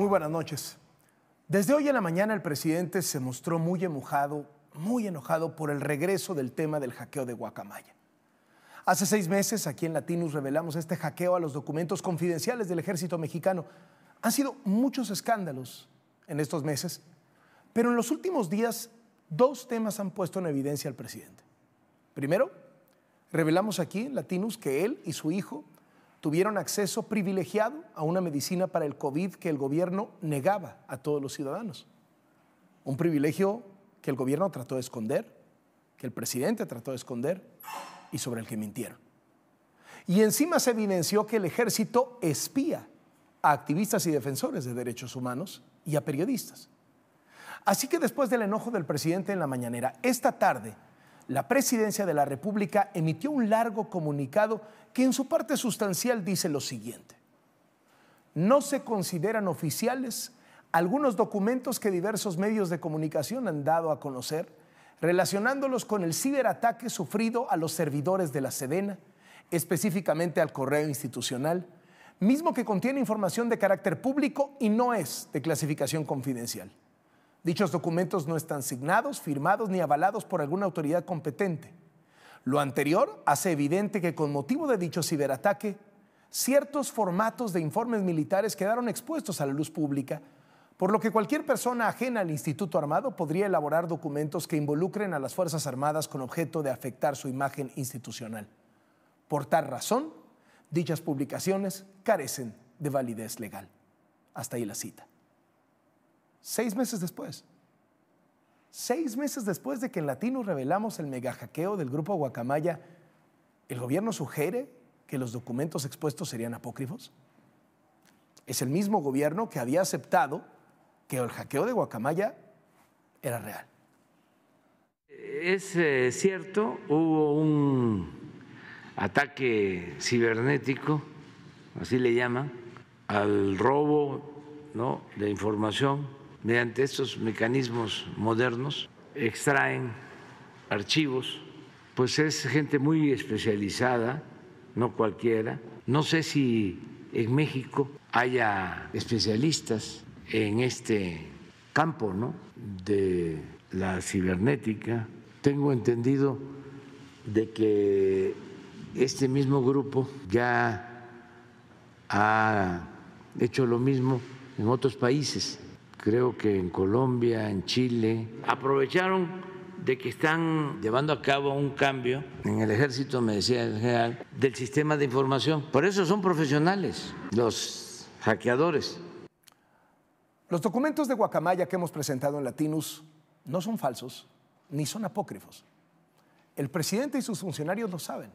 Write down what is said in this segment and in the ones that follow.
Muy buenas noches. Desde hoy en la mañana el presidente se mostró muy enojado, muy enojado por el regreso del tema del hackeo de Guacamaya. Hace seis meses aquí en Latinus revelamos este hackeo a los documentos confidenciales del ejército mexicano. Han sido muchos escándalos en estos meses, pero en los últimos días dos temas han puesto en evidencia al presidente. Primero, revelamos aquí en Latinus que él y su hijo tuvieron acceso privilegiado a una medicina para el COVID que el gobierno negaba a todos los ciudadanos. Un privilegio que el gobierno trató de esconder, que el presidente trató de esconder y sobre el que mintieron. Y encima se evidenció que el ejército espía a activistas y defensores de derechos humanos y a periodistas. Así que después del enojo del presidente en la mañanera, esta tarde la Presidencia de la República emitió un largo comunicado que en su parte sustancial dice lo siguiente. No se consideran oficiales algunos documentos que diversos medios de comunicación han dado a conocer relacionándolos con el ciberataque sufrido a los servidores de la Sedena, específicamente al correo institucional, mismo que contiene información de carácter público y no es de clasificación confidencial. Dichos documentos no están signados, firmados ni avalados por alguna autoridad competente. Lo anterior hace evidente que con motivo de dicho ciberataque, ciertos formatos de informes militares quedaron expuestos a la luz pública, por lo que cualquier persona ajena al Instituto Armado podría elaborar documentos que involucren a las Fuerzas Armadas con objeto de afectar su imagen institucional. Por tal razón, dichas publicaciones carecen de validez legal. Hasta ahí la cita. Seis meses después. Seis meses después de que en Latino revelamos el mega hackeo del grupo Guacamaya, ¿el gobierno sugiere que los documentos expuestos serían apócrifos? Es el mismo gobierno que había aceptado que el hackeo de Guacamaya era real. Es eh, cierto, hubo un ataque cibernético, así le llaman, al robo de información mediante estos mecanismos modernos, extraen archivos, pues es gente muy especializada, no cualquiera. No sé si en México haya especialistas en este campo ¿no? de la cibernética. Tengo entendido de que este mismo grupo ya ha hecho lo mismo en otros países creo que en Colombia, en Chile, aprovecharon de que están llevando a cabo un cambio en el ejército, me decía el general, del sistema de información. Por eso son profesionales los hackeadores. Los documentos de Guacamaya que hemos presentado en Latinus no son falsos ni son apócrifos. El presidente y sus funcionarios lo saben.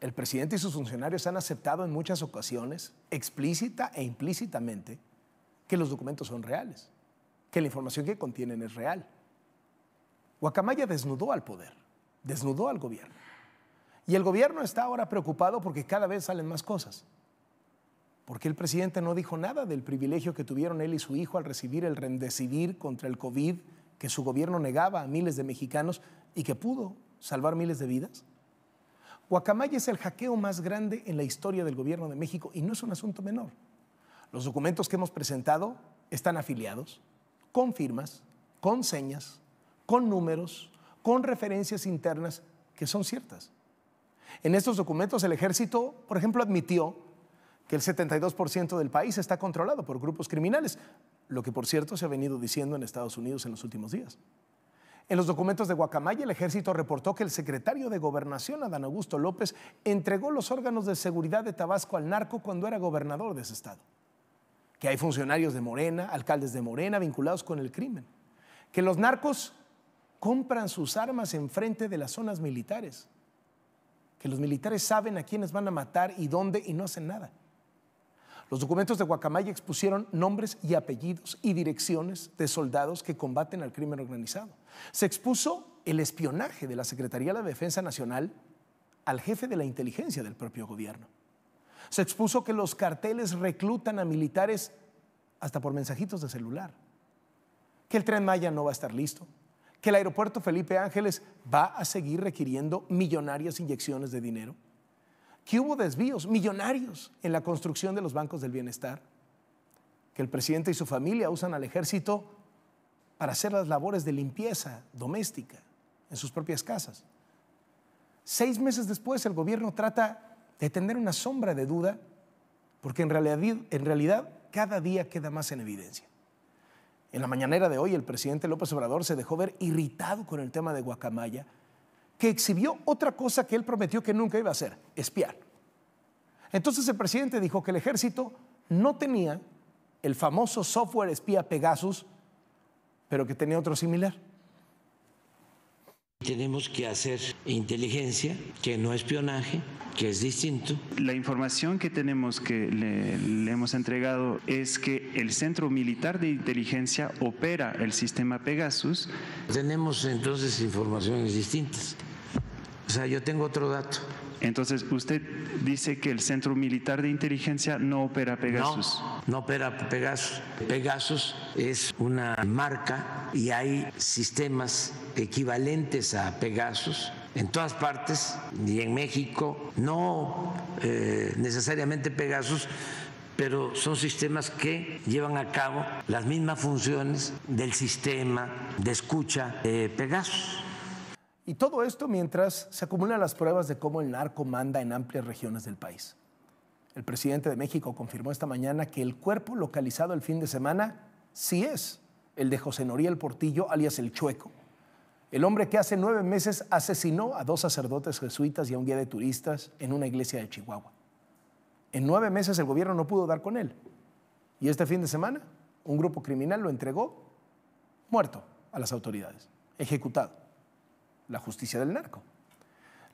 El presidente y sus funcionarios han aceptado en muchas ocasiones, explícita e implícitamente, que los documentos son reales, que la información que contienen es real. Guacamaya desnudó al poder, desnudó al gobierno. Y el gobierno está ahora preocupado porque cada vez salen más cosas. Porque el presidente no dijo nada del privilegio que tuvieron él y su hijo al recibir el rendecidir contra el COVID que su gobierno negaba a miles de mexicanos y que pudo salvar miles de vidas. Guacamaya es el hackeo más grande en la historia del gobierno de México y no es un asunto menor. Los documentos que hemos presentado están afiliados, con firmas, con señas, con números, con referencias internas que son ciertas. En estos documentos el ejército, por ejemplo, admitió que el 72% del país está controlado por grupos criminales, lo que por cierto se ha venido diciendo en Estados Unidos en los últimos días. En los documentos de Guacamaya, el ejército reportó que el secretario de Gobernación, Adán Augusto López, entregó los órganos de seguridad de Tabasco al narco cuando era gobernador de ese estado que hay funcionarios de Morena, alcaldes de Morena vinculados con el crimen, que los narcos compran sus armas en frente de las zonas militares, que los militares saben a quiénes van a matar y dónde y no hacen nada. Los documentos de Guacamaya expusieron nombres y apellidos y direcciones de soldados que combaten al crimen organizado. Se expuso el espionaje de la Secretaría de la Defensa Nacional al jefe de la inteligencia del propio gobierno. Se expuso que los carteles reclutan a militares hasta por mensajitos de celular, que el tren Maya no va a estar listo, que el aeropuerto Felipe Ángeles va a seguir requiriendo millonarias inyecciones de dinero, que hubo desvíos millonarios en la construcción de los bancos del bienestar, que el presidente y su familia usan al ejército para hacer las labores de limpieza doméstica en sus propias casas. Seis meses después el gobierno trata tener una sombra de duda, porque en realidad, en realidad cada día queda más en evidencia. En la mañanera de hoy el presidente López Obrador se dejó ver irritado con el tema de Guacamaya, que exhibió otra cosa que él prometió que nunca iba a hacer, espiar. Entonces el presidente dijo que el ejército no tenía el famoso software espía Pegasus, pero que tenía otro similar. Tenemos que hacer inteligencia, que no espionaje, que es distinto. La información que tenemos que le, le, hemos entregado es que el Centro Militar de Inteligencia opera el sistema Pegasus. Tenemos entonces informaciones distintas. O sea, yo tengo otro dato entonces, usted dice que el Centro Militar de Inteligencia no opera Pegasus. No, opera Pegasus. Pegasus es una marca y hay sistemas equivalentes a Pegasus en todas partes y en México, no eh, necesariamente Pegasus, pero son sistemas que llevan a cabo las mismas funciones del sistema de escucha Pegasus. Y todo esto mientras se acumulan las pruebas de cómo el narco manda en amplias regiones del país. El presidente de México confirmó esta mañana que el cuerpo localizado el fin de semana sí es el de José Noriel Portillo, alias el Chueco, el hombre que hace nueve meses asesinó a dos sacerdotes jesuitas y a un guía de turistas en una iglesia de Chihuahua. En nueve meses el gobierno no pudo dar con él. Y este fin de semana, un grupo criminal lo entregó muerto a las autoridades, ejecutado la justicia del narco.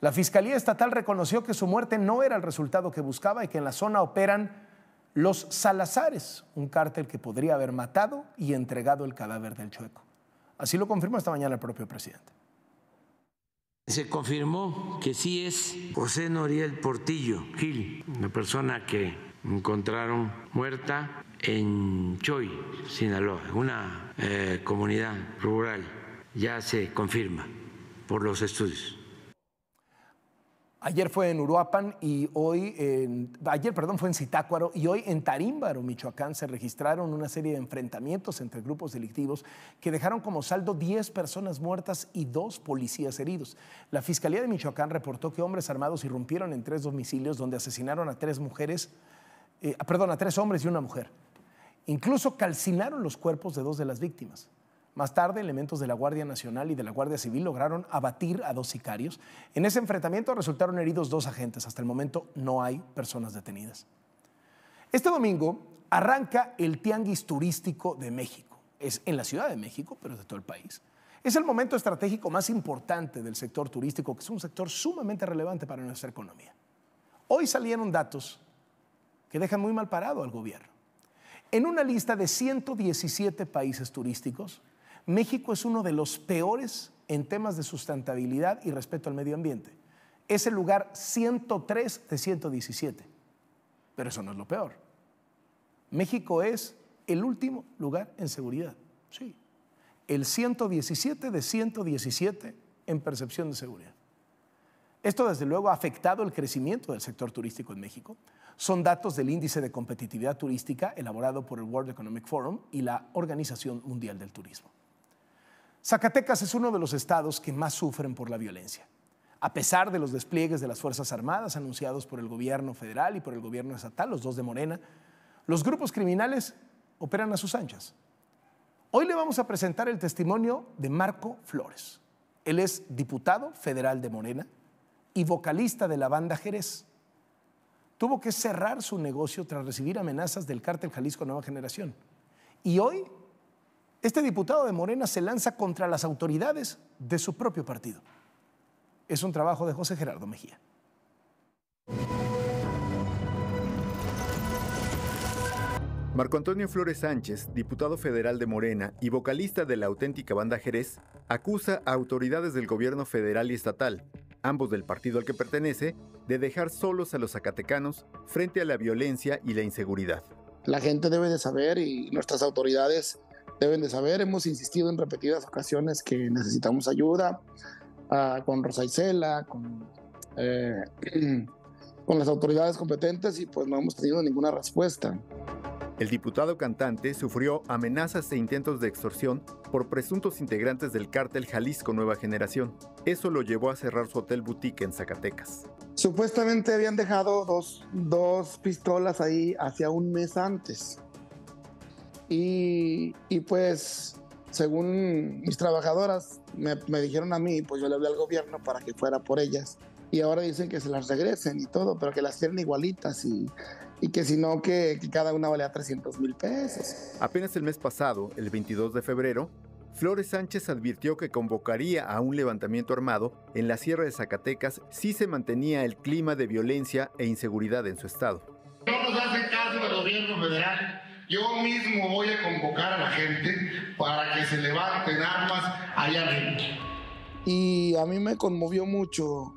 La Fiscalía Estatal reconoció que su muerte no era el resultado que buscaba y que en la zona operan los Salazares, un cártel que podría haber matado y entregado el cadáver del chueco. Así lo confirmó esta mañana el propio presidente. Se confirmó que sí es José Noriel Portillo Gil, la persona que encontraron muerta en Choy, Sinaloa, una eh, comunidad rural. Ya se confirma por los estudios. Ayer fue en Uruapan y hoy, en, ayer, perdón, fue en Zitácuaro y hoy en Tarímbaro, Michoacán, se registraron una serie de enfrentamientos entre grupos delictivos que dejaron como saldo 10 personas muertas y dos policías heridos. La Fiscalía de Michoacán reportó que hombres armados irrumpieron en tres domicilios donde asesinaron a tres mujeres, eh, perdón, a tres hombres y una mujer. Incluso calcinaron los cuerpos de dos de las víctimas. Más tarde, elementos de la Guardia Nacional y de la Guardia Civil lograron abatir a dos sicarios. En ese enfrentamiento resultaron heridos dos agentes. Hasta el momento no hay personas detenidas. Este domingo arranca el Tianguis Turístico de México. Es en la Ciudad de México, pero es de todo el país. Es el momento estratégico más importante del sector turístico, que es un sector sumamente relevante para nuestra economía. Hoy salieron datos que dejan muy mal parado al gobierno. En una lista de 117 países turísticos, México es uno de los peores en temas de sustentabilidad y respeto al medio ambiente. Es el lugar 103 de 117. Pero eso no es lo peor. México es el último lugar en seguridad. Sí. El 117 de 117 en percepción de seguridad. Esto desde luego ha afectado el crecimiento del sector turístico en México. Son datos del índice de competitividad turística elaborado por el World Economic Forum y la Organización Mundial del Turismo. Zacatecas es uno de los estados que más sufren por la violencia. A pesar de los despliegues de las Fuerzas Armadas anunciados por el gobierno federal y por el gobierno estatal, los dos de Morena, los grupos criminales operan a sus anchas. Hoy le vamos a presentar el testimonio de Marco Flores. Él es diputado federal de Morena y vocalista de la banda Jerez. Tuvo que cerrar su negocio tras recibir amenazas del cártel Jalisco Nueva Generación. Y hoy este diputado de Morena se lanza contra las autoridades de su propio partido. Es un trabajo de José Gerardo Mejía. Marco Antonio Flores Sánchez, diputado federal de Morena y vocalista de la auténtica banda Jerez, acusa a autoridades del gobierno federal y estatal, ambos del partido al que pertenece, de dejar solos a los zacatecanos frente a la violencia y la inseguridad. La gente debe de saber y nuestras autoridades deben de saber, hemos insistido en repetidas ocasiones que necesitamos ayuda ah, con Rosa con, eh, con las autoridades competentes y pues no hemos tenido ninguna respuesta. El diputado cantante sufrió amenazas e intentos de extorsión por presuntos integrantes del cártel Jalisco Nueva Generación. Eso lo llevó a cerrar su hotel boutique en Zacatecas. Supuestamente habían dejado dos, dos pistolas ahí hacia un mes antes. Y, pues, según mis trabajadoras me, dijeron a mí, pues yo le hablé al gobierno para que fuera por ellas. Y ahora dicen que se las regresen y todo, pero que las tienen igualitas y, y que si no, que, cada una valía 300 mil pesos. Apenas el mes pasado, el 22 de febrero, Flores Sánchez advirtió que convocaría a un levantamiento armado en la Sierra de Zacatecas si se mantenía el clima de violencia e inseguridad en su estado. No nos hace caso el gobierno federal yo mismo voy a convocar a la gente para que se levanten armas allá arriba. Y a mí me conmovió mucho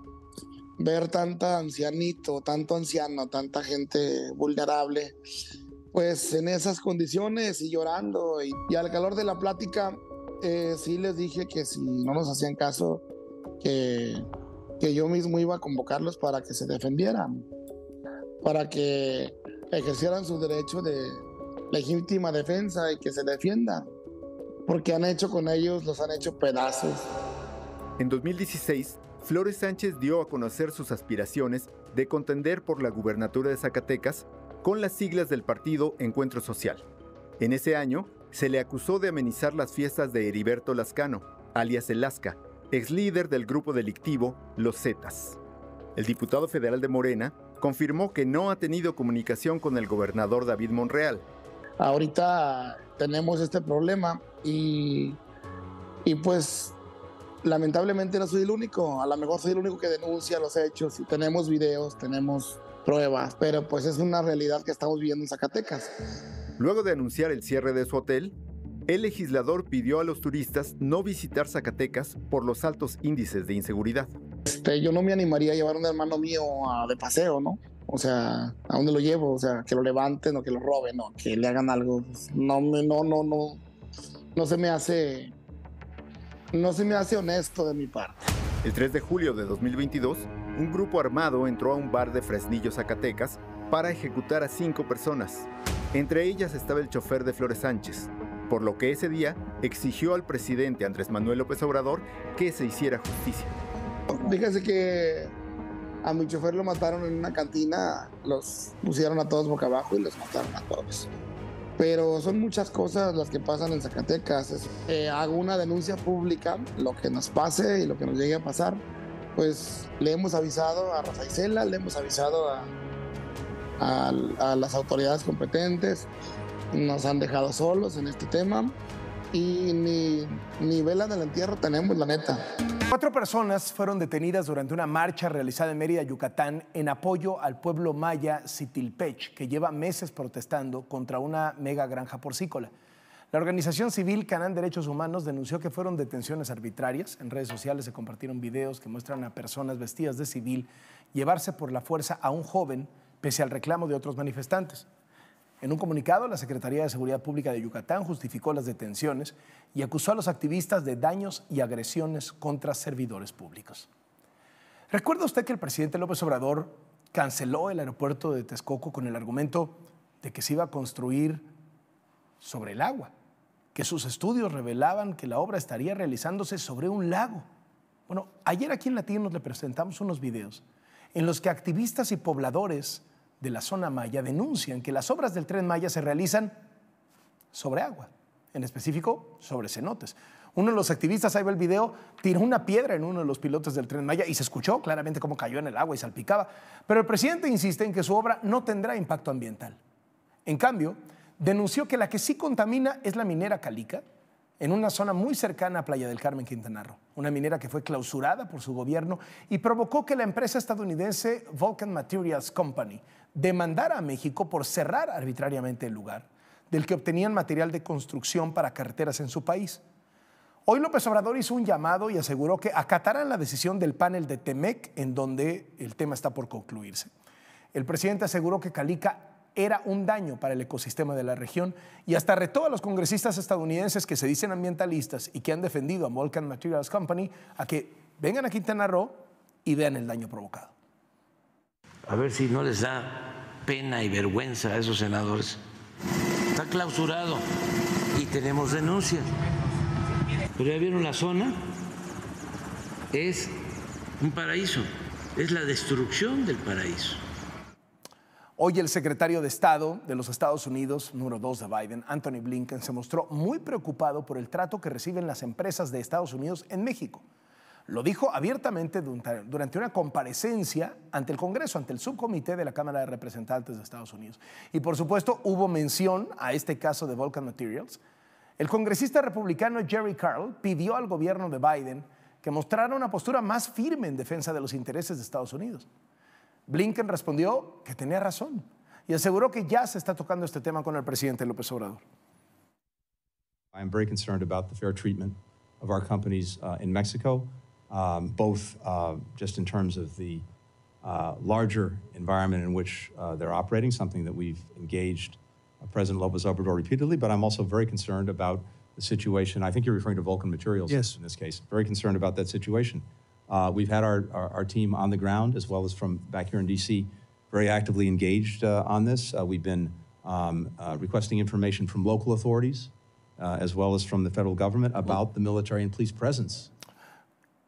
ver tanta ancianito, tanto anciano, tanta gente vulnerable, pues en esas condiciones y llorando. Y, al calor de la plática, eh, sí les dije que si no nos hacían caso, que, que yo mismo iba a convocarlos para que se defendieran, para que ejercieran su derecho de, legítima defensa y que se defienda porque han hecho con ellos, los han hecho pedazos. En 2016, Flores Sánchez dio a conocer sus aspiraciones de contender por la gubernatura de Zacatecas con las siglas del partido Encuentro Social. En ese año, se le acusó de amenizar las fiestas de Heriberto Lascano, alias Elasca, ex líder del grupo delictivo Los Zetas. El diputado federal de Morena confirmó que no ha tenido comunicación con el gobernador David Monreal, ahorita tenemos este problema y, y pues lamentablemente no soy el único, a lo mejor soy el único que denuncia los hechos y tenemos videos, tenemos pruebas, pero pues es una realidad que estamos viviendo en Zacatecas. Luego de anunciar el cierre de su hotel, el legislador pidió a los turistas no visitar Zacatecas por los altos índices de inseguridad. Este, yo no me animaría a llevar a un hermano mío de paseo, ¿no? O sea, ¿a dónde lo llevo? O sea, que lo levanten o que lo roben o que le hagan algo. Pues, no no, no, no. No se me hace. No se me hace honesto de mi parte. El 3 de julio de 2022, un grupo armado entró a un bar de Fresnillo, Zacatecas, para ejecutar a cinco personas. Entre ellas estaba el chofer de Flores Sánchez, por lo que ese día exigió al presidente Andrés Manuel López Obrador que se hiciera justicia. Fíjese que a mi chofer lo mataron en una cantina, los pusieron a todos boca abajo y los mataron a todos. Pero son muchas cosas las que pasan en Zacatecas. Eh, hago una denuncia pública, lo que nos pase y lo que nos llegue a pasar, pues le hemos avisado a Rafael le hemos avisado a, las autoridades competentes, nos han dejado solos en este tema y ni, ni vela del entierro tenemos, la neta. Cuatro personas fueron detenidas durante una marcha realizada en Mérida, Yucatán, en apoyo al pueblo maya Sitilpech, que lleva meses protestando contra una mega granja porcícola. La organización civil Canán Derechos Humanos denunció que fueron detenciones arbitrarias. En redes sociales se compartieron videos que muestran a personas vestidas de civil llevarse por la fuerza a un joven pese al reclamo de otros manifestantes. En un comunicado, la Secretaría de Seguridad Pública de Yucatán justificó las detenciones y acusó a los activistas de daños y agresiones contra servidores públicos. ¿Recuerda usted que el presidente López Obrador canceló el aeropuerto de Texcoco con el argumento de que se iba a construir sobre el agua? Que sus estudios revelaban que la obra estaría realizándose sobre un lago. Bueno, ayer aquí en nos le presentamos unos videos en los que activistas y pobladores de la zona Maya denuncian que las obras del tren Maya se realizan sobre agua, en específico sobre cenotes. Uno de los activistas, ahí ve el video, tiró una piedra en uno de los pilotos del tren Maya y se escuchó claramente cómo cayó en el agua y salpicaba. Pero el presidente insiste en que su obra no tendrá impacto ambiental. En cambio, denunció que la que sí contamina es la minera Calica, en una zona muy cercana a Playa del Carmen, Quintana Roo, una minera que fue clausurada por su gobierno y provocó que la empresa estadounidense Vulcan Materials Company demandara a México por cerrar arbitrariamente el lugar del que obtenían material de construcción para carreteras en su país. Hoy López Obrador hizo un llamado y aseguró que acatarán la decisión del panel de Temec, en donde el tema está por concluirse. El presidente aseguró que Calica era un daño para el ecosistema de la región y hasta retó a los congresistas estadounidenses que se dicen ambientalistas y que han defendido a Vulcan Materials Company a que vengan a Quintana Roo y vean el daño provocado. A ver si no les da pena y vergüenza a esos senadores. Está clausurado y tenemos denuncias. Pero ya vieron la zona, es un paraíso, es la destrucción del paraíso. Hoy el secretario de Estado de los Estados Unidos, número dos de Biden, Anthony Blinken, se mostró muy preocupado por el trato que reciben las empresas de Estados Unidos en México. Lo dijo abiertamente durante una comparecencia ante el Congreso, ante el subcomité de la Cámara de Representantes de Estados Unidos. Y por supuesto hubo mención a este caso de Vulcan Materials. El congresista republicano Jerry Carl pidió al gobierno de Biden que mostrara una postura más firme en defensa de los intereses de Estados Unidos. Blinken respondió que tenía razón y aseguró que ya se está tocando este tema con el presidente López Obrador. I am very concerned about the fair treatment of our companies uh, in Mexico, um, both uh, just in terms of the uh, larger environment in which uh, they're operating, something that we've engaged uh, President López Obrador repeatedly, but I'm also very concerned about the situation. I think you're referring to Vulcan Materials yes. in this case. Very concerned about that situation. Uh, we've had our, our, our, team on the ground, as well as from back here in DC, very actively engaged uh, on this. Uh, we've been um, uh, requesting information from local authorities, uh, as well as from the federal government, about the military and police presence.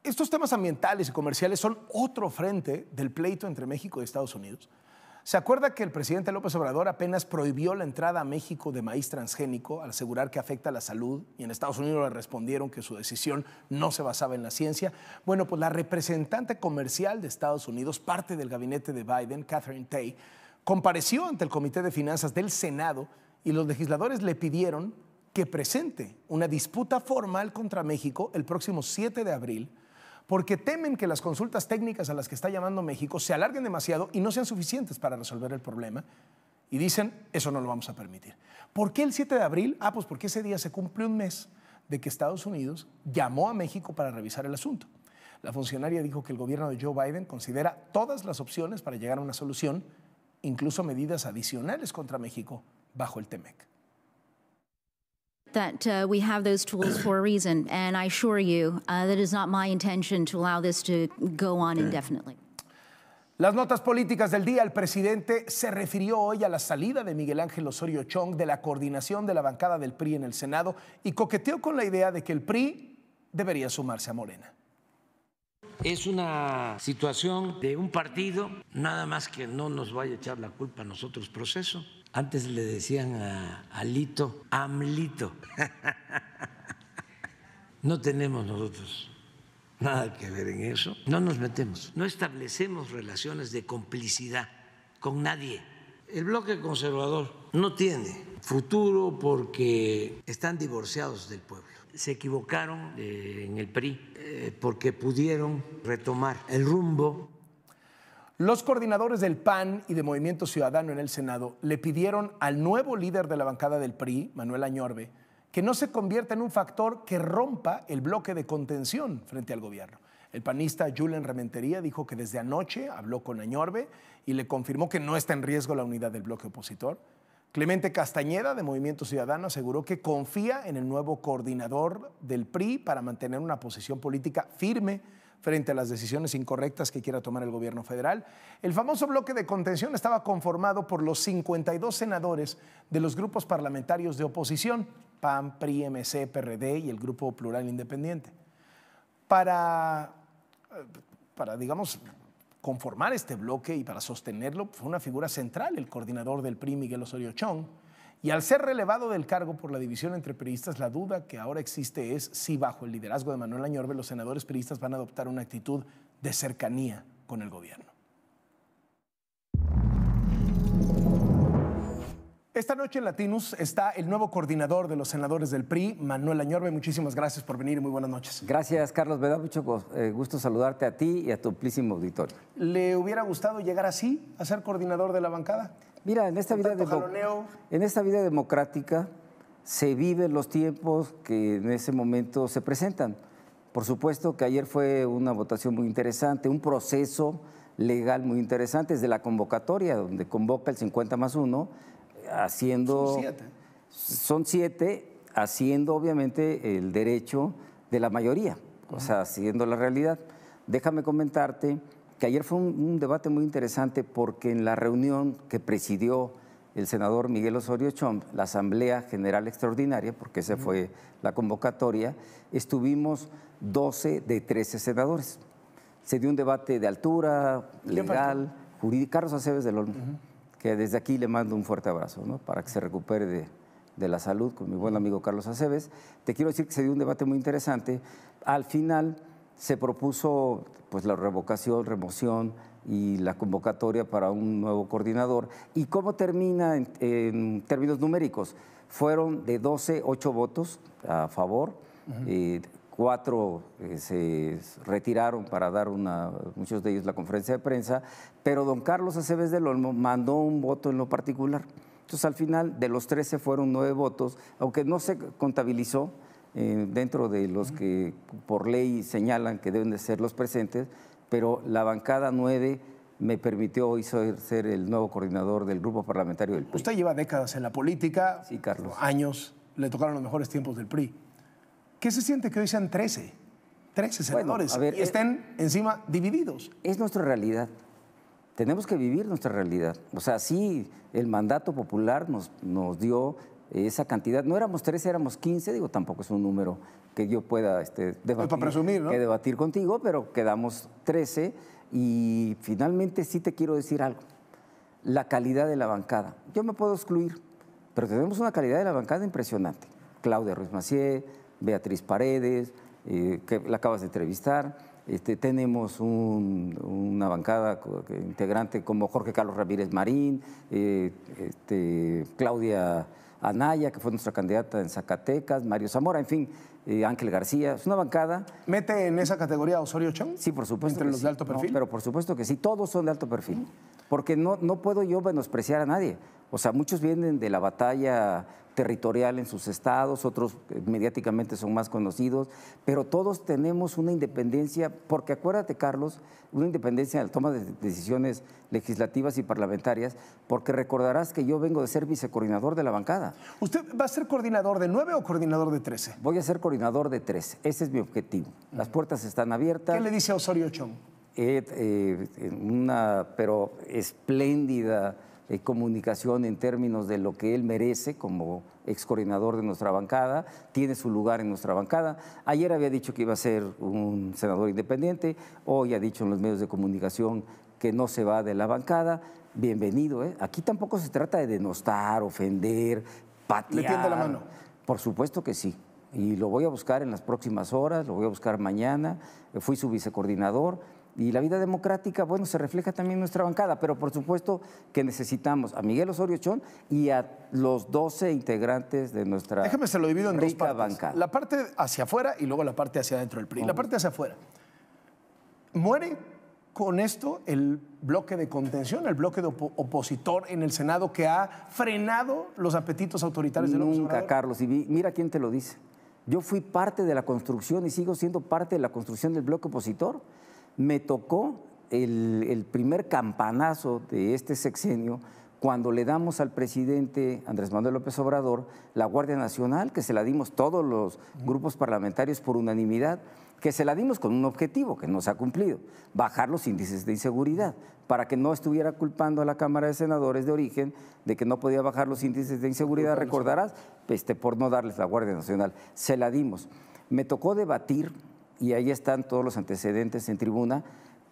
Estos temas ambientales y comerciales son otro frente del pleito entre México y Estados Unidos. ¿Se acuerda que el presidente López Obrador apenas prohibió la entrada a México de maíz transgénico al asegurar que afecta a la salud? Y en Estados Unidos le respondieron que su decisión no se basaba en la ciencia. Bueno, pues la representante comercial de Estados Unidos, parte del gabinete de Biden, Catherine Tay, compareció ante el Comité de Finanzas del Senado y los legisladores le pidieron que presente una disputa formal contra México el próximo 7 de abril porque temen que las consultas técnicas a las que está llamando México se alarguen demasiado y no sean suficientes para resolver el problema. Y dicen, eso no lo vamos a permitir. ¿Por qué el 7 de abril? Ah, pues porque ese día se cumple un mes de que Estados Unidos llamó a México para revisar el asunto. La funcionaria dijo que el gobierno de Joe Biden considera todas las opciones para llegar a una solución, incluso medidas adicionales contra México bajo el TEMEC. Uh, we have Las notas políticas del día, el presidente se refirió hoy a la salida de Miguel Ángel Osorio Chong de la coordinación de la bancada del PRI en el Senado y coqueteó con la idea de que el PRI debería sumarse a Morena. Es una situación de un partido, nada más que no nos vaya a echar la culpa a nosotros proceso. Antes le decían a Alito, Amlito. No tenemos nosotros nada que ver en eso. No nos metemos. No establecemos relaciones de complicidad con nadie. El bloque conservador no tiene futuro porque están divorciados del pueblo. Se equivocaron eh, en el PRI eh, porque pudieron retomar el rumbo los coordinadores del PAN y de Movimiento Ciudadano en el Senado le pidieron al nuevo líder de la bancada del PRI, Manuel Añorbe, que no se convierta en un factor que rompa el bloque de contención frente al gobierno. El panista Julen Rementería dijo que desde anoche habló con Añorbe y le confirmó que no está en riesgo la unidad del bloque opositor. Clemente Castañeda, de Movimiento Ciudadano, aseguró que confía en el nuevo coordinador del PRI para mantener una posición política firme frente a las decisiones incorrectas que quiera tomar el gobierno federal. El famoso bloque de contención estaba conformado por los 52 senadores de los grupos parlamentarios de oposición, PAN, PRI, MC, PRD y el Grupo Plural Independiente. Para, para digamos, conformar este bloque y para sostenerlo, fue una figura central el coordinador del PRI, Miguel Osorio Chong, y al ser relevado del cargo por la división entre periodistas, la duda que ahora existe es si bajo el liderazgo de Manuel Añorbe los senadores periodistas van a adoptar una actitud de cercanía con el gobierno. Esta noche en Latinus está el nuevo coordinador de los senadores del PRI, Manuel Añorbe. Muchísimas gracias por venir y muy buenas noches. Gracias, Carlos. Me da mucho eh, gusto saludarte a ti y a tu amplísimo auditorio. ¿Le hubiera gustado llegar así a ser coordinador de la bancada? Mira, en esta, vida, en esta vida democrática se viven los tiempos que en ese momento se presentan. Por supuesto que ayer fue una votación muy interesante, un proceso legal muy interesante, desde la convocatoria, donde convoca el 50 más 1, haciendo... Son siete. Son siete, haciendo obviamente el derecho de la mayoría, o sea, siguiendo la realidad. Déjame comentarte que ayer fue un, debate muy interesante porque en la reunión que presidió el senador Miguel Osorio Chomp, la Asamblea General Extraordinaria, porque esa fue la convocatoria, estuvimos 12 de 13 senadores. Se dio un debate de altura, legal, jurídico. Carlos Aceves del Olmo, que desde aquí le mando un fuerte abrazo, ¿no? Para que se recupere de, de la salud con mi buen amigo Carlos Aceves. Te quiero decir que se dio un debate muy interesante. Al final se propuso pues la revocación, remoción y la convocatoria para un nuevo coordinador. ¿Y cómo termina en, términos numéricos? Fueron de 12, 8 votos a favor, 4 eh, cuatro eh, se retiraron para dar una, muchos de ellos la conferencia de prensa, pero don Carlos Aceves del Olmo mandó un voto en lo particular. Entonces al final de los 13 fueron 9 votos, aunque no se contabilizó, eh, dentro de los que por ley señalan que deben de ser los presentes, pero la bancada 9 me permitió hoy ser, el nuevo coordinador del grupo parlamentario del PRI. Usted lleva décadas en la política, años, le tocaron los mejores tiempos del PRI. ¿Qué se siente que hoy sean 13? 13 senadores a ver, y eh, estén encima divididos. Es nuestra realidad. Tenemos que vivir nuestra realidad. O sea, sí, el mandato popular nos, nos dio esa cantidad. No éramos 13, éramos 15, digo, tampoco es un número que yo pueda este, debatir, pues, debatir contigo, pero quedamos 13 y finalmente sí te quiero decir algo. La calidad de la bancada. Yo me puedo excluir, pero tenemos una calidad de la bancada impresionante. Claudia Ruiz Macié, Beatriz Paredes, eh, que la acabas de entrevistar. Este, tenemos una bancada integrante como Jorge Carlos Ramírez Marín, eh, este, Claudia Anaya, que fue nuestra candidata en Zacatecas, Mario Zamora, en fin, eh, Ángel García. Es una bancada. ¿Mete en esa categoría a Osorio Chong? Sí, por supuesto. ¿Entre los de alto perfil? pero por supuesto que sí, todos son de alto perfil. Porque no, no puedo yo menospreciar a nadie. O sea, muchos vienen de la batalla territorial en sus estados, otros eh, mediáticamente son más conocidos, pero todos tenemos una independencia, porque acuérdate, Carlos, una independencia en la toma de decisiones legislativas y parlamentarias, porque recordarás que yo vengo de ser vicecoordinador de la bancada. ¿Usted va a ser coordinador de nueve o coordinador de trece? Voy a ser coordinador de trece, ese es mi objetivo. Las puertas están abiertas. ¿Qué le dice a Osorio Chong? Eh, eh, una, pero espléndida eh, comunicación en términos de lo que él merece como ex coordinador de nuestra bancada, tiene su lugar en nuestra bancada. Ayer había dicho que iba a ser un senador independiente, hoy ha dicho en los medios de comunicación que no se va de la bancada. Bienvenido, ¿eh? Aquí tampoco se trata de denostar, ofender, patear. ¿Le tiende la mano? Por supuesto que sí. Y lo voy a buscar en las próximas horas, lo voy a buscar mañana. Fui su vicecoordinador y la vida democrática, bueno, se refleja también en nuestra bancada, pero por supuesto que necesitamos a Miguel Osorio Chón y a los 12 integrantes de nuestra Déjame se lo divido en dos partes. La parte hacia afuera y luego la parte hacia adentro del PRI. La parte hacia afuera. Muere con esto el bloque de contención, el bloque de opositor en el Senado que ha frenado los apetitos autoritarios de de Nunca, Carlos, y mira quién te lo dice. Yo fui parte de la construcción y sigo siendo parte de la construcción del bloque opositor me tocó el, primer campanazo de este sexenio cuando le damos al presidente Andrés Manuel López Obrador la Guardia Nacional, que se la dimos todos los grupos parlamentarios por unanimidad, que se la dimos con un objetivo que no se ha cumplido, bajar los índices de inseguridad, para que no estuviera culpando a la Cámara de Senadores de origen de que no podía bajar los índices de inseguridad, recordarás, este, por no darles la Guardia Nacional. Se la dimos. Me tocó debatir y ahí están todos los antecedentes en tribuna,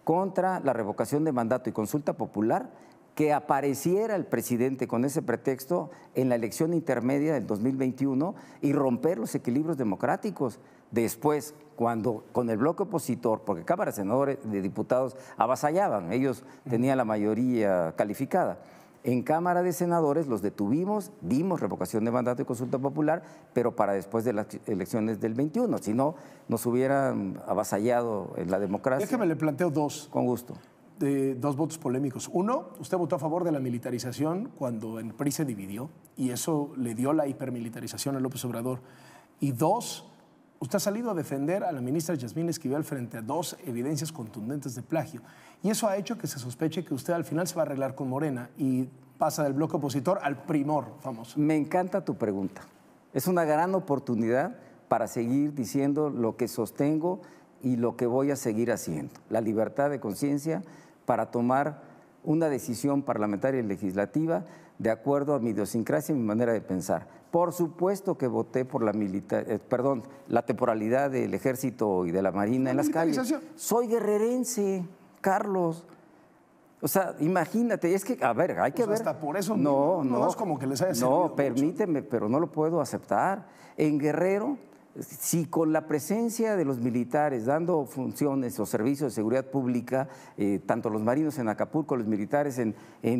contra la revocación de mandato y consulta popular que apareciera el presidente con ese pretexto en la elección intermedia del 2021 y romper los equilibrios democráticos. Después, cuando con el bloque opositor, porque Cámara de Senadores, de Diputados avasallaban, ellos tenían la mayoría calificada. En Cámara de Senadores los detuvimos, dimos revocación de mandato y consulta popular, pero para después de las elecciones del 21. Si no, nos hubieran avasallado en la democracia. Déjeme le planteo dos. Con gusto. De dos votos polémicos. Uno, usted votó a favor de la militarización cuando el PRI se dividió y eso le dio la hipermilitarización a López Obrador. Y dos, Usted ha salido a defender a la ministra Yasmín Esquivel frente a dos evidencias contundentes de plagio. Y eso ha hecho que se sospeche que usted al final se va a arreglar con Morena y pasa del bloque opositor al primor famoso. Me encanta tu pregunta. Es una gran oportunidad para seguir diciendo lo que sostengo y lo que voy a seguir haciendo. La libertad de conciencia para tomar una decisión parlamentaria y legislativa de acuerdo a mi idiosincrasia y mi manera de pensar. Por supuesto que voté por la militar, eh, la temporalidad del ejército y de la marina en las calles. Soy guerrerense, Carlos. O sea, imagínate, es que, a ver, hay que pues ver. Hasta por eso no, no, no es como que les haya No, permíteme, pero no lo puedo aceptar. En Guerrero si con la presencia de los militares dando funciones o servicios de seguridad pública, eh, tanto los marinos en Acapulco, los militares en,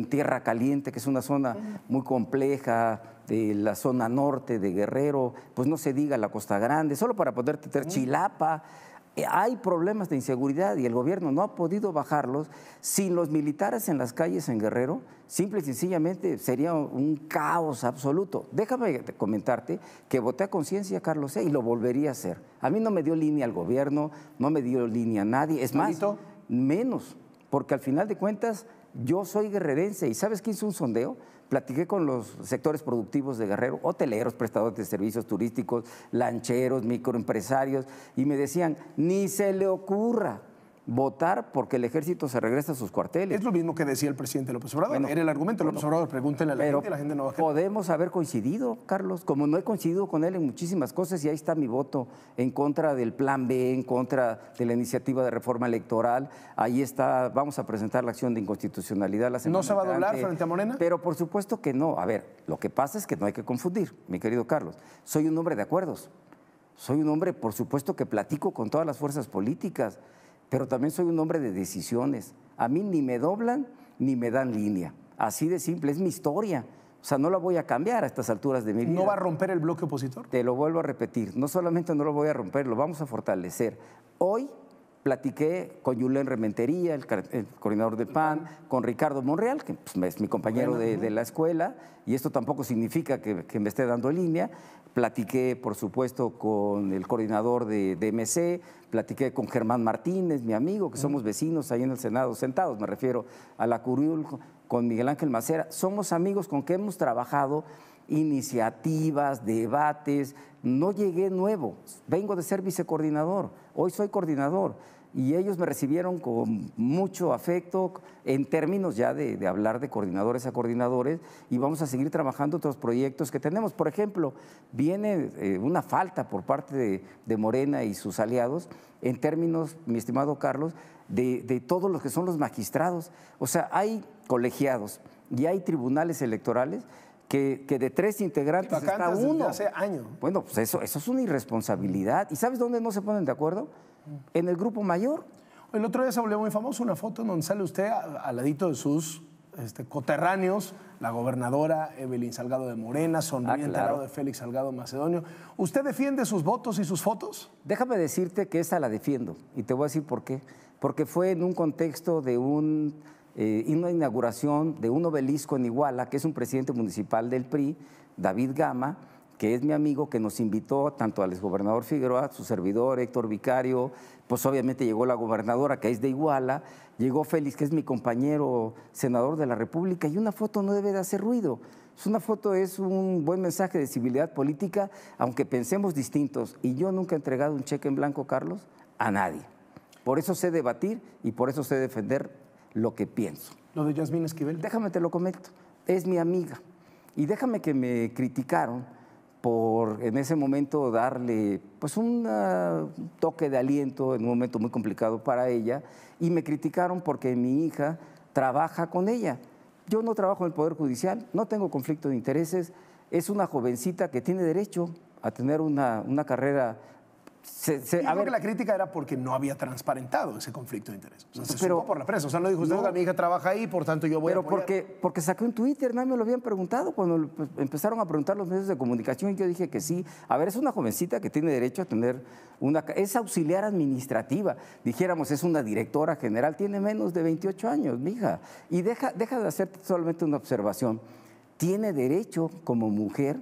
Tierra Caliente, que es una zona muy compleja, de la zona norte de Guerrero, pues no se diga la Costa Grande, solo para poder tener Chilapa, hay problemas de inseguridad y el gobierno no ha podido bajarlos, sin los militares en las calles en Guerrero, simple y sencillamente sería un caos absoluto. Déjame comentarte que voté a conciencia, Carlos, y lo volvería a hacer. A mí no me dio línea al gobierno, no me dio línea a nadie, es más, menos, porque al final de cuentas yo soy guerrerense y ¿sabes qué hice un sondeo? Platiqué con los sectores productivos de Guerrero, hoteleros, prestadores de servicios turísticos, lancheros, microempresarios, y me decían, ni se le ocurra votar porque el ejército se regresa a sus cuarteles. Es lo mismo que decía el presidente López Obrador. Era el argumento López Obrador. Pregúntenle a la gente, la gente no va a Podemos haber coincidido, Carlos, como no he coincidido con él en muchísimas cosas y ahí está mi voto en contra del plan B, en contra de la iniciativa de reforma electoral. Ahí está, vamos a presentar la acción de inconstitucionalidad ¿No se va a doblar frente a Morena? Pero por supuesto que no. A ver, lo que pasa es que no hay que confundir, mi querido Carlos. Soy un hombre de acuerdos. Soy un hombre, por supuesto, que platico con todas las fuerzas políticas pero también soy un hombre de decisiones. A mí ni me doblan ni me dan línea. Así de simple, es mi historia. O sea, no la voy a cambiar a estas alturas de mi vida. ¿No va a romper el bloque opositor? Te lo vuelvo a repetir, no solamente no lo voy a romper, lo vamos a fortalecer. Hoy platiqué con Julen Rementería, el, coordinador de PAN, con Ricardo Monreal, que pues, es mi compañero de, la escuela, y esto tampoco significa que, me esté dando línea. Platiqué, por supuesto, con el coordinador de, DMC, platiqué con Germán Martínez, mi amigo, que somos vecinos ahí en el Senado, sentados, me refiero a la Curiul, con Miguel Ángel Macera. Somos amigos con que hemos trabajado iniciativas, debates. No llegué nuevo, vengo de ser vicecoordinador, hoy soy coordinador y ellos me recibieron con mucho afecto en términos ya de, hablar de coordinadores a coordinadores y vamos a seguir trabajando otros proyectos que tenemos. Por ejemplo, viene eh, una falta por parte de, Morena y sus aliados en términos, mi estimado Carlos, de, todos los que son los magistrados. O sea, hay colegiados y hay tribunales electorales que, de tres integrantes está uno. Hace año Bueno, pues eso, eso es una irresponsabilidad. ¿Y sabes dónde no se ponen de acuerdo? en el grupo mayor. El otro día se volvió muy famoso una foto en donde sale usted al ladito de sus este, coterráneos, la gobernadora Evelyn Salgado de Morena, sonriente ah, al lado de Félix Salgado Macedonio. ¿Usted defiende sus votos y sus fotos? Déjame decirte que esta la defiendo y te voy a decir por qué. Porque fue en un contexto de eh, una inauguración de un obelisco en Iguala, que es un presidente municipal del PRI, David Gama, que es mi amigo, que nos invitó tanto al exgobernador Figueroa, su servidor Héctor Vicario, pues obviamente llegó la gobernadora, que es de Iguala, llegó Félix, que es mi compañero senador de la República, y una foto no debe de hacer ruido. Es una foto es un buen mensaje de civilidad política, aunque pensemos distintos. Y yo nunca he entregado un cheque en blanco, Carlos, a nadie. Por eso sé debatir y por eso sé defender lo que pienso. Lo de Yasmín Esquivel. Déjame te lo comento. Es mi amiga. Y déjame que me criticaron por en ese momento darle pues un toque de aliento en un momento muy complicado para ella y me criticaron porque mi hija trabaja con ella. Yo no trabajo en el Poder Judicial, no tengo conflicto de intereses, es una jovencita que tiene derecho a tener una, una carrera se, a ver, que la crítica era porque no había transparentado ese conflicto de interés. se pues, pero, por la prensa. O sea, no dijo usted mi hija trabaja ahí, por tanto yo voy a Pero porque, porque saqué un Twitter, nadie me lo habían preguntado. Cuando pues, empezaron a preguntar los medios de comunicación, y yo dije que sí. A ver, es una jovencita que tiene derecho a tener una... Es auxiliar administrativa. Dijéramos, es una directora general, tiene menos de 28 años, mi hija, Y deja, deja de hacer solamente una observación. Tiene derecho como mujer,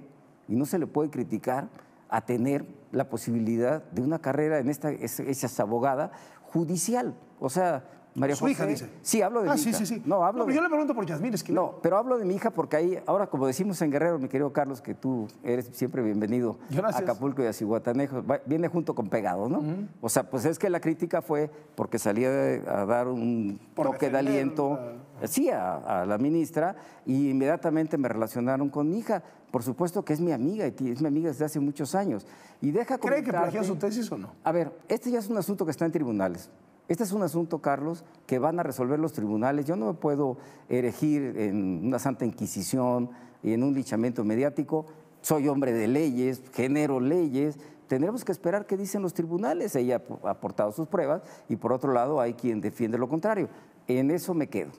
y no se le puede criticar, a tener la posibilidad de una carrera en esta, es, abogada judicial. O sea, María Su hija, dice. Sí, hablo de ah, mi hija. Sí, sí, sí. No, hablo Yo le pregunto por Yasmín, es que... No, pero hablo de mi hija porque ahí, ahora como decimos en Guerrero, mi querido Carlos, que tú eres siempre bienvenido a Acapulco y a Cihuatanejo, viene junto con Pegado, ¿no? O sea, pues es que la crítica fue porque salía a dar un toque de aliento, sí, a, la ministra, y inmediatamente me relacionaron con mi hija. Por supuesto que es mi amiga, y es mi amiga desde hace muchos años. Y deja ¿Cree que plagió su tesis o no? A ver, este ya es un asunto que está en tribunales. Este es un asunto, Carlos, que van a resolver los tribunales. Yo no me puedo erigir en una santa inquisición y en un linchamiento mediático. Soy hombre de leyes, genero leyes. Tendremos que esperar qué dicen los tribunales. Ella ha aportado sus pruebas y por otro lado hay quien defiende lo contrario. En eso me quedo.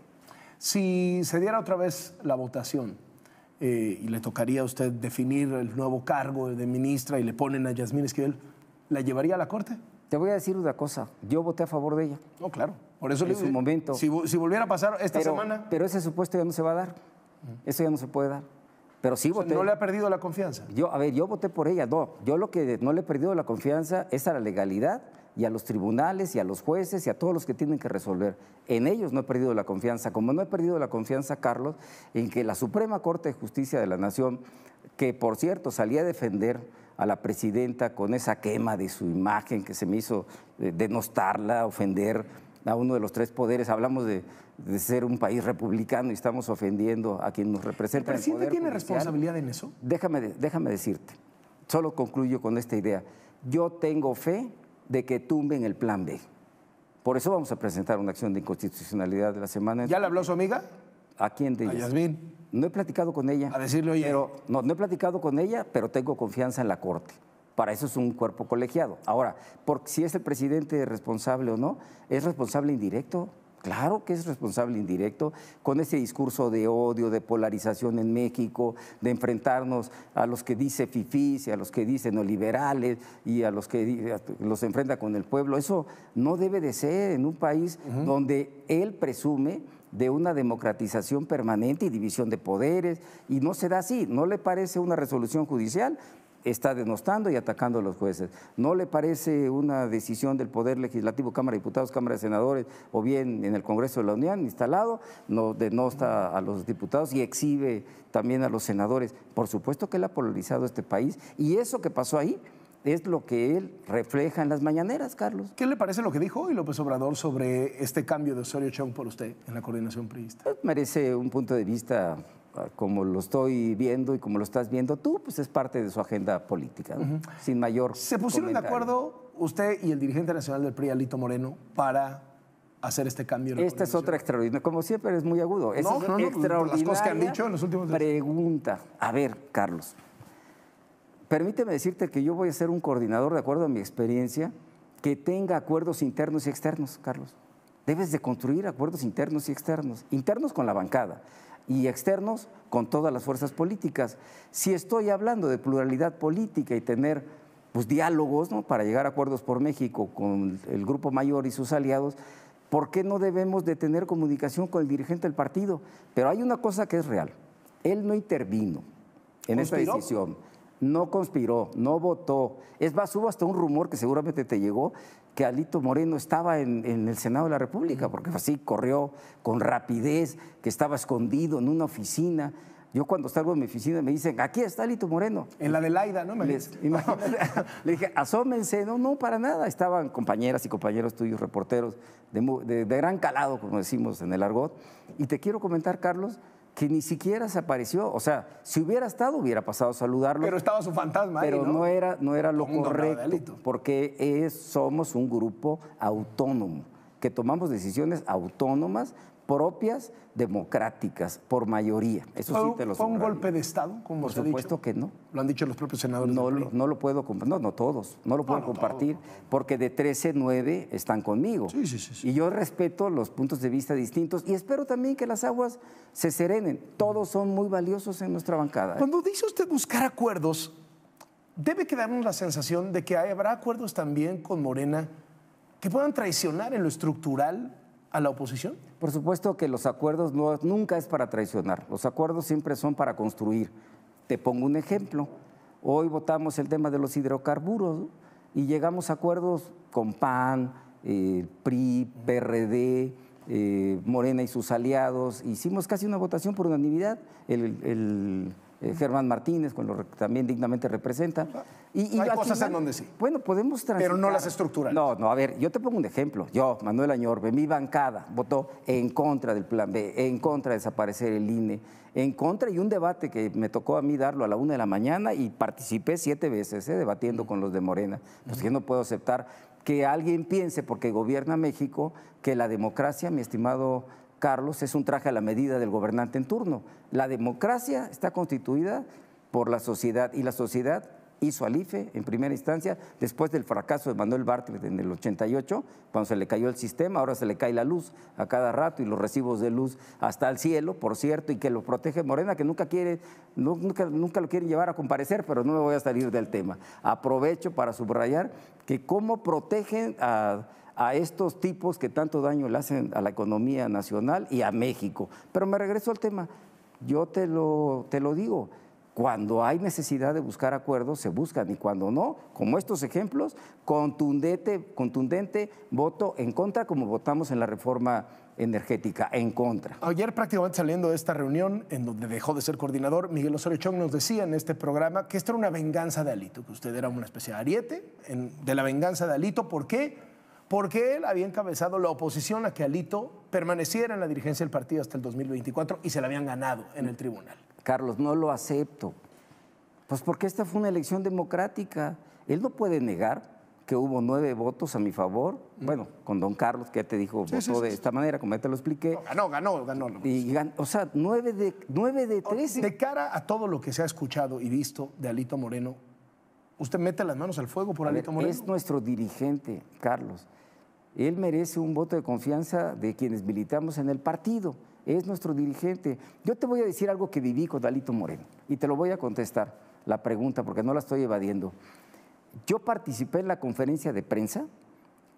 Si se diera otra vez la votación eh, y le tocaría a usted definir el nuevo cargo de ministra y le ponen a Yasmín Esquivel, ¿la llevaría a la Corte? Te voy a decir una cosa, yo voté a favor de ella. No, claro. Por eso en le, su momento. Si, volviera a pasar esta semana. Pero ese supuesto ya no se va a dar. Mm. Eso ya no se puede dar. Pero sí voté. ¿No le ha perdido la confianza? Yo, a ver, yo voté por ella. No, yo lo que no le he perdido la confianza es a la legalidad y a los tribunales y a los jueces y a todos los que tienen que resolver. En ellos no he perdido la confianza, como no he perdido la confianza, Carlos, en que la Suprema Corte de Justicia de la Nación, que por cierto salía a defender a la presidenta con esa quema de su imagen que se me hizo eh, denostarla, ofender a uno de los tres poderes. Hablamos de, ser un país republicano y estamos ofendiendo a quien nos representa. ¿El presidente tiene responsabilidad en eso? Déjame, déjame decirte, solo concluyo con esta idea. Yo tengo fe de que tumben el plan B. Por eso vamos a presentar una acción de inconstitucionalidad de la semana. ¿Ya le habló su amiga? ¿A quién de A no he platicado con ella. A decirle, oye. Pero, no, no he platicado con ella, pero tengo confianza en la Corte. Para eso es un cuerpo colegiado. Ahora, porque si es el presidente responsable o no, es responsable indirecto. Claro que es responsable indirecto con ese discurso de odio, de polarización en México, de enfrentarnos a los que dice fifís y a los que dicen neoliberales y a los que los enfrenta con el pueblo. Eso no debe de ser en un país donde él presume de una democratización permanente y división de poderes, y no se da así. ¿No le parece una resolución judicial? está denostando y atacando a los jueces. ¿No le parece una decisión del Poder Legislativo, Cámara de Diputados, Cámara de Senadores, o bien en el Congreso de la Unión instalado, no denosta a los diputados y exhibe también a los senadores? Por supuesto que él ha polarizado este país y eso que pasó ahí es lo que él refleja en las mañaneras, Carlos. ¿Qué le parece lo que dijo hoy López Obrador sobre este cambio de Osorio Chong por usted en la coordinación priista? merece un punto de vista como lo estoy viendo y como lo estás viendo tú, pues es parte de su agenda política, sin mayor. ¿Se pusieron de acuerdo usted y el dirigente nacional del PRI, Alito Moreno, para hacer este cambio? Esta es otra extraordinaria, como siempre es muy agudo. es una extraordinaria las cosas que han dicho en los últimos días. Pregunta, a ver, Carlos, permíteme decirte que yo voy a ser un coordinador, de acuerdo a mi experiencia, que tenga acuerdos internos y externos, Carlos. Debes de construir acuerdos internos y externos, internos con la bancada, y externos con todas las fuerzas políticas. Si estoy hablando de pluralidad política y tener pues, diálogos ¿no? para llegar a acuerdos por México con el grupo mayor y sus aliados, ¿por qué no debemos de tener comunicación con el dirigente del partido? Pero hay una cosa que es real, él no intervino en esta decisión, no conspiró, no votó. Es más, hubo hasta un rumor que seguramente te llegó que Alito Moreno estaba en, el Senado de la República, porque así corrió con rapidez, que estaba escondido en una oficina. Yo cuando salgo de mi oficina me dicen, aquí está Alito Moreno. En la de Laida, ¿no? Me Les, le dije, asómense. No, no, para nada. Estaban compañeras y compañeros tuyos, reporteros, de gran calado, como decimos en el argot. Y te quiero comentar, Carlos, que ni siquiera se apareció. O sea, si hubiera estado, hubiera pasado a saludarlo. Pero estaba su fantasma. Pero ¿no? era, no era lo correcto, porque somos un grupo autónomo, que tomamos decisiones autónomas propias democráticas, por mayoría. Eso sí te lo ¿Fue un golpe de Estado, como Por supuesto que no. Lo han dicho los propios senadores. No, lo, puedo compartir, no, no todos, no lo puedo compartir, porque de 13, 9 están conmigo. Sí, sí, sí, y yo respeto los puntos de vista distintos y espero también que las aguas se serenen. Todos son muy valiosos en nuestra bancada. ¿eh? Cuando dice usted buscar acuerdos, debe quedarnos la sensación de que habrá acuerdos también con Morena que puedan traicionar en lo estructural a la oposición? Por supuesto que los acuerdos nunca es para traicionar, los acuerdos siempre son para construir. Te pongo un ejemplo, hoy votamos el tema de los hidrocarburos y llegamos a acuerdos con PAN, eh, PRI, PRD, eh, Morena y sus aliados, hicimos casi una votación por unanimidad, el eh, Germán Martínez, con lo que también dignamente representa. Y, Hay cosas en donde sí. Bueno, podemos transitar. Pero no las estructurales. No, no, a ver, yo te pongo un ejemplo. Yo, Manuel Añorbe, mi bancada votó en contra del Plan B, en contra de desaparecer el INE, en contra y un debate que me tocó a mí darlo a la una de la mañana y participé siete veces eh, debatiendo con los de Morena. Pues yo no puedo aceptar que alguien piense, porque gobierna México, que la democracia, mi estimado Carlos, es un traje a la medida del gobernante en turno. La democracia está constituida por la sociedad y la sociedad hizo al IFE en primera instancia, después del fracaso de Manuel Bartlett en el 88, cuando se le cayó el sistema, ahora se le cae la luz a cada rato y los recibos de luz hasta el cielo, por cierto, y que lo protege Morena, que nunca quiere, nunca, nunca lo quiere llevar a comparecer, pero no me voy a salir del tema. Aprovecho para subrayar que cómo protegen a a estos tipos que tanto daño le hacen a la economía nacional y a México. Pero me regreso al tema, yo te lo, te lo digo, cuando hay necesidad de buscar acuerdos, se buscan y cuando no, como estos ejemplos, contundente, contundente voto en contra como votamos en la reforma energética, en contra. Ayer prácticamente saliendo de esta reunión, en donde dejó de ser coordinador, Miguel Osorio Chong nos decía en este programa que esto era una venganza de Alito, que usted era una especie de ariete de la venganza de Alito. ¿Por qué? porque él había encabezado la oposición a que Alito permaneciera en la dirigencia del partido hasta el 2024 y se la habían ganado en el tribunal. Carlos, no lo acepto. Pues porque esta fue una elección democrática. Él no puede negar que hubo nueve votos a mi favor. Mm. Bueno, con don Carlos, que ya te dijo, votó de esta manera, como ya te lo expliqué. ganó, ganó, ganó. o sea, nueve de, nueve de trece. De cara a todo lo que se ha escuchado y visto de Alito Moreno, usted mete las manos al fuego por Alito Moreno. Es nuestro dirigente, Carlos. Él merece un voto de confianza de quienes militamos en el partido. Es nuestro dirigente. Yo te voy a decir algo que viví con Alito Moreno y te lo voy a contestar la pregunta porque no la estoy evadiendo. Yo participé en la conferencia de prensa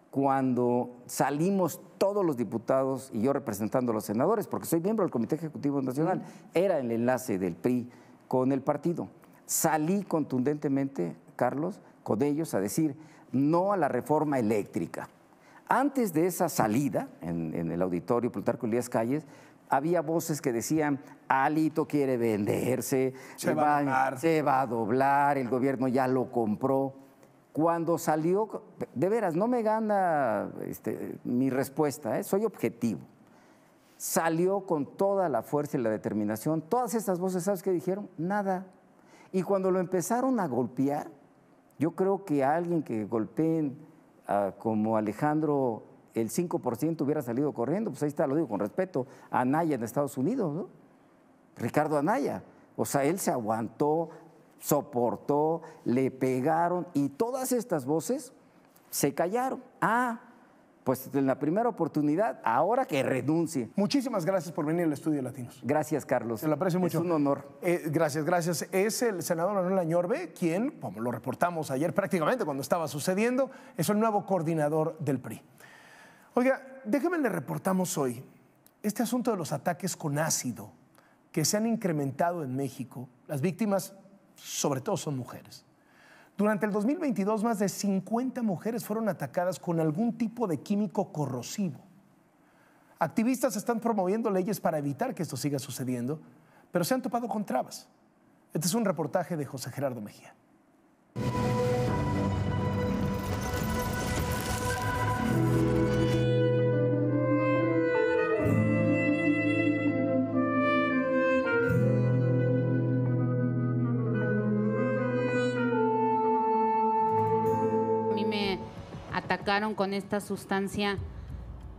cuando salimos todos los diputados y yo representando a los senadores, porque soy miembro del Comité Ejecutivo Nacional, era el enlace del PRI con el partido. Salí contundentemente Carlos, con ellos a decir no a la reforma eléctrica. Antes de esa salida, en, el auditorio Plutarco Elías Calles, había voces que decían, Alito quiere venderse, se, va a doblar, el gobierno ya lo compró cuando salió, de veras, no me gana este, mi respuesta, ¿eh? soy objetivo. Salió con toda la fuerza y la determinación. Todas estas voces, ¿sabes qué dijeron? Nada. Y cuando lo empezaron a golpear, yo creo que a alguien que golpeen ah, como Alejandro el 5% hubiera salido corriendo, pues ahí está, lo digo con respeto, a Anaya en Estados Unidos, ¿no? Ricardo Anaya. O sea, él se aguantó, soportó, le pegaron y todas estas voces se callaron. Ah, pues en la primera oportunidad, ahora que renuncie. Muchísimas gracias por venir al Estudio de Latinos. Gracias, Carlos. Te lo aprecio mucho. Es un honor. Eh, gracias, gracias. Es el senador Manuel Añorbe quien, como lo reportamos ayer prácticamente cuando estaba sucediendo, es el nuevo coordinador del PRI. Oiga, déjeme le reportamos hoy este asunto de los ataques con ácido que se han incrementado en México. Las víctimas sobre todo son mujeres. Durante el 2022, más de 50 mujeres fueron atacadas con algún tipo de químico corrosivo. Activistas están promoviendo leyes para evitar que esto siga sucediendo, pero se han topado con trabas. Este es un reportaje de José Gerardo Mejía. con esta sustancia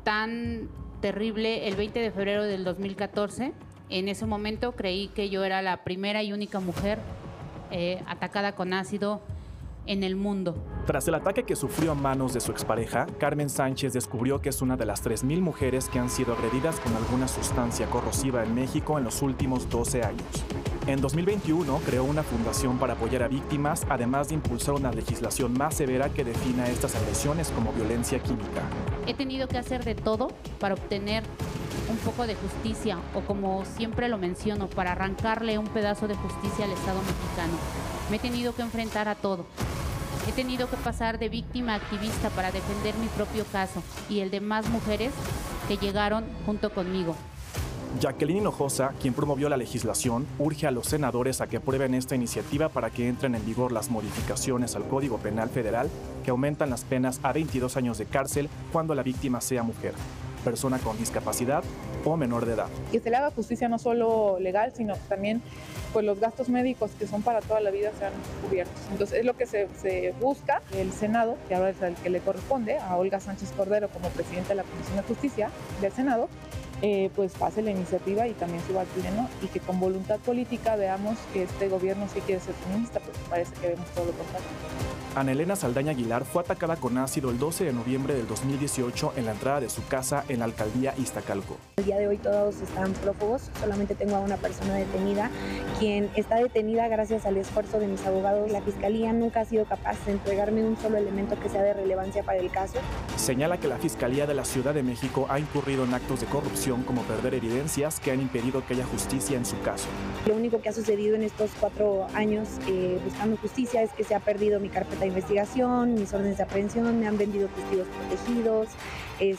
tan terrible el 20 de febrero del 2014. En ese momento creí que yo era la primera y única mujer eh, atacada con ácido en el mundo. Tras el ataque que sufrió a manos de su expareja, Carmen Sánchez descubrió que es una de las 3.000 mujeres que han sido agredidas con alguna sustancia corrosiva en México en los últimos 12 años. En 2021 creó una fundación para apoyar a víctimas, además de impulsar una legislación más severa que defina estas agresiones como violencia química. He tenido que hacer de todo para obtener un poco de justicia, o como siempre lo menciono, para arrancarle un pedazo de justicia al Estado mexicano. Me he tenido que enfrentar a todo. He tenido que pasar de víctima a activista para defender mi propio caso y el de más mujeres que llegaron junto conmigo. Jacqueline Hinojosa, quien promovió la legislación, urge a los senadores a que aprueben esta iniciativa para que entren en vigor las modificaciones al Código Penal Federal que aumentan las penas a 22 años de cárcel cuando la víctima sea mujer, persona con discapacidad o menor de edad. Que se le haga justicia no solo legal, sino también pues los gastos médicos que son para toda la vida sean cubiertos. Entonces es lo que se, busca. El Senado, que ahora es el que le corresponde a Olga Sánchez Cordero como presidenta de la Comisión de Justicia del Senado, eh, pues pase la iniciativa y también suba al pleno y que con voluntad política veamos que este gobierno sí quiere ser feminista, porque parece que vemos todo lo contrario. Ana Elena Saldaña Aguilar fue atacada con ácido el 12 de noviembre del 2018 en la entrada de su casa en la alcaldía Iztacalco. El día de hoy todos están prófugos, solamente tengo a una persona detenida, quien está detenida gracias al esfuerzo de mis abogados. La fiscalía nunca ha sido capaz de entregarme un solo elemento que sea de relevancia para el caso. Señala que la fiscalía de la Ciudad de México ha incurrido en actos de corrupción como perder evidencias que han impedido que haya justicia en su caso. Lo único que ha sucedido en estos cuatro años eh, buscando justicia es que se ha perdido mi carpeta investigación, mis órdenes de aprehensión, me han vendido testigos protegidos, Em,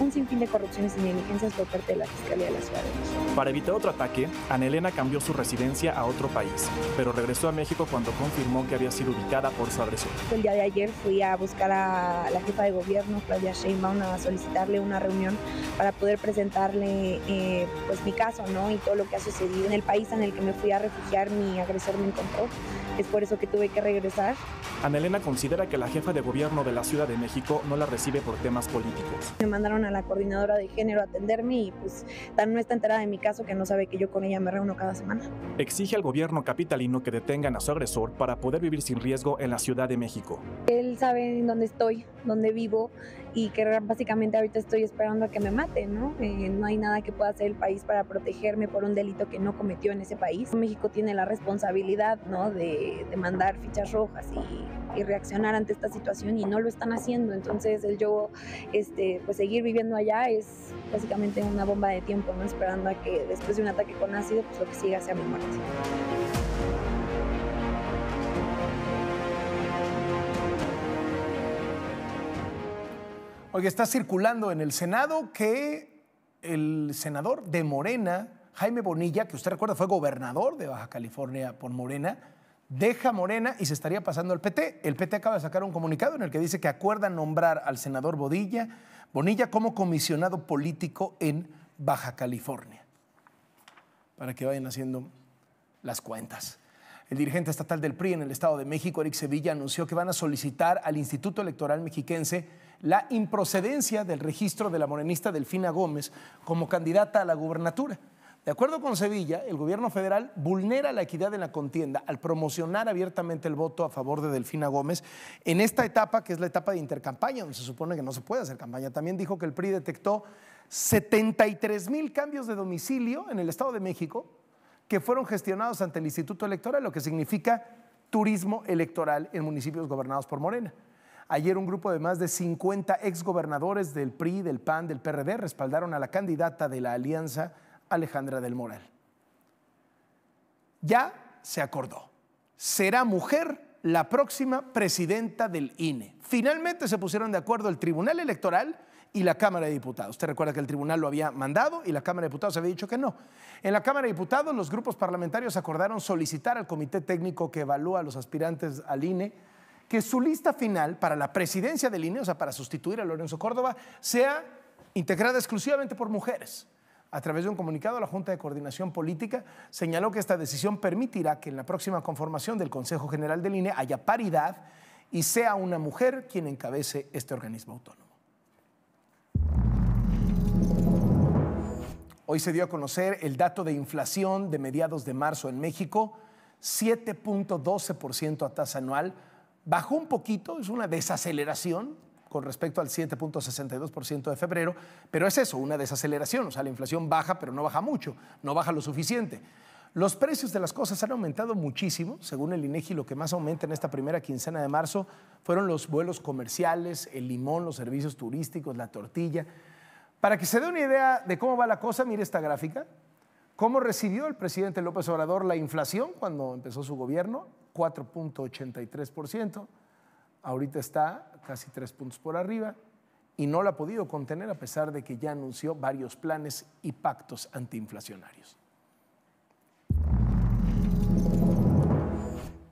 un sinfín de corrupciones y negligencias por parte de la Fiscalía de la Ciudad de México. Para evitar otro ataque, Anelena cambió su residencia a otro país, pero regresó a México cuando confirmó que había sido ubicada por su agresor. El día de ayer fui a buscar a la jefa de gobierno, Claudia Sheinbaum, a solicitarle una reunión para poder presentarle eh, pues, mi caso ¿no? y todo lo que ha sucedido en el país en el que me fui a refugiar, mi agresor me encontró. Es por eso que tuve que regresar. Anelena considera que la jefa de gobierno de la Ciudad de México no la recibe por temas políticos me mandaron a la coordinadora de género a atenderme y pues tan no está enterada de mi caso que no sabe que yo con ella me reúno cada semana. Exige al gobierno capitalino que detengan a su agresor para poder vivir sin riesgo en la Ciudad de México. Él sabe dónde estoy, dónde vivo, y que básicamente ahorita estoy esperando a que me maten, ¿no? Eh, no hay nada que pueda hacer el país para protegerme por un delito que no cometió en ese país. México tiene la responsabilidad, ¿no? De, mandar fichas rojas y, y, reaccionar ante esta situación y no lo están haciendo. Entonces el yo, este, pues seguir viviendo allá es básicamente una bomba de tiempo, ¿no? Esperando a que después de un ataque con ácido, pues lo que siga sea mi muerte. Oye, está circulando en el Senado que el senador de Morena, Jaime Bonilla, que usted recuerda fue gobernador de Baja California por Morena, deja Morena y se estaría pasando al PT. El PT acaba de sacar un comunicado en el que dice que acuerda nombrar al senador Bonilla, Bonilla como comisionado político en Baja California. Para que vayan haciendo las cuentas. El dirigente estatal del PRI en el Estado de México, Eric Sevilla, anunció que van a solicitar al Instituto Electoral Mexiquense la improcedencia del registro de la morenista Delfina Gómez como candidata a la gubernatura. De acuerdo con Sevilla, el gobierno federal vulnera la equidad en la contienda al promocionar abiertamente el voto a favor de Delfina Gómez en esta etapa, que es la etapa de intercampaña, donde se supone que no se puede hacer campaña. También dijo que el PRI detectó 73 mil cambios de domicilio en el Estado de México que fueron gestionados ante el Instituto Electoral, lo que significa turismo electoral en municipios gobernados por Morena. Ayer un grupo de más de 50 exgobernadores del PRI, del PAN, del PRD respaldaron a la candidata de la alianza, Alejandra del Moral. Ya se acordó. Será mujer la próxima presidenta del INE. Finalmente se pusieron de acuerdo el Tribunal Electoral y la Cámara de Diputados. Usted recuerda que el tribunal lo había mandado y la Cámara de Diputados había dicho que no. En la Cámara de Diputados, los grupos parlamentarios acordaron solicitar al comité técnico que evalúa a los aspirantes al INE que su lista final para la presidencia del INE, o sea, para sustituir a Lorenzo Córdoba, sea integrada exclusivamente por mujeres. A través de un comunicado, la Junta de Coordinación Política señaló que esta decisión permitirá que en la próxima conformación del Consejo General del INE haya paridad y sea una mujer quien encabece este organismo autónomo. Hoy se dio a conocer el dato de inflación de mediados de marzo en México, 7.12% a tasa anual, bajó un poquito, es una desaceleración con respecto al 7.62% de febrero, pero es eso, una desaceleración, o sea, la inflación baja, pero no baja mucho, no baja lo suficiente. Los precios de las cosas han aumentado muchísimo. Según el INEGI, lo que más aumenta en esta primera quincena de marzo fueron los vuelos comerciales, el limón, los servicios turísticos, la tortilla. Para que se dé una idea de cómo va la cosa, mire esta gráfica. ¿Cómo recibió el presidente López Obrador la inflación cuando empezó su gobierno? 4.83%, ahorita está casi tres puntos por arriba y no la ha podido contener a pesar de que ya anunció varios planes y pactos antiinflacionarios.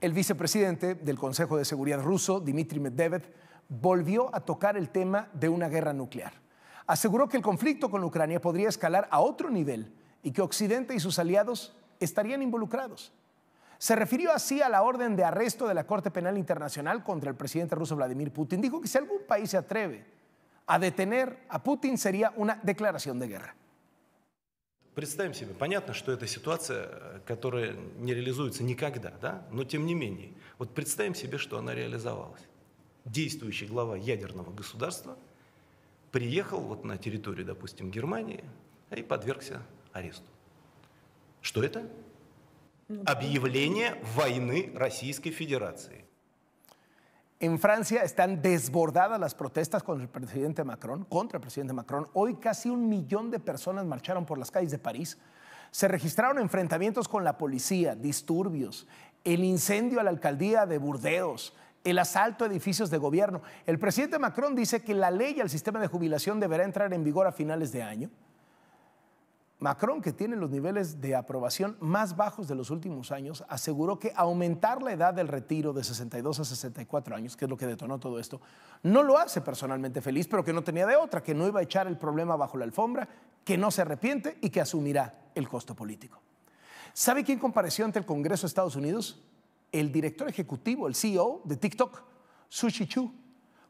El vicepresidente del Consejo de Seguridad ruso, Dmitry Medvedev, volvió a tocar el tema de una guerra nuclear. Aseguró que el conflicto con Ucrania podría escalar a otro nivel y que Occidente y sus aliados estarían involucrados. Se refirió así a la orden de arresto de la Corte Penal Internacional contra el presidente ruso Vladimir Putin. Dijo que si algún país se atreve a detener a Putin sería una declaración de guerra. Представим себе, понятно, что это ситуация, э, которая не реализуется никогда, да? но тем не менее, вот представим себе, что она реализовалась. Действующий глава ядерного государства приехал вот на территорию, допустим, Германии и а подвергся аресту. Что это? En Francia están desbordadas las protestas contra el presidente Macron, contra el presidente Macron. Hoy casi un millón de personas marcharon por las calles de París. Se registraron enfrentamientos con la policía, disturbios, el incendio a la alcaldía de Burdeos, el asalto a edificios de gobierno. El presidente Macron dice que la ley al sistema de jubilación deberá entrar en vigor a finales de año. Macron, que tiene los niveles de aprobación más bajos de los últimos años, aseguró que aumentar la edad del retiro de 62 a 64 años, que es lo que detonó todo esto, no lo hace personalmente feliz, pero que no tenía de otra, que no iba a echar el problema bajo la alfombra, que no se arrepiente y que asumirá el costo político. ¿Sabe quién compareció ante el Congreso de Estados Unidos? El director ejecutivo, el CEO de TikTok, Sushi Chu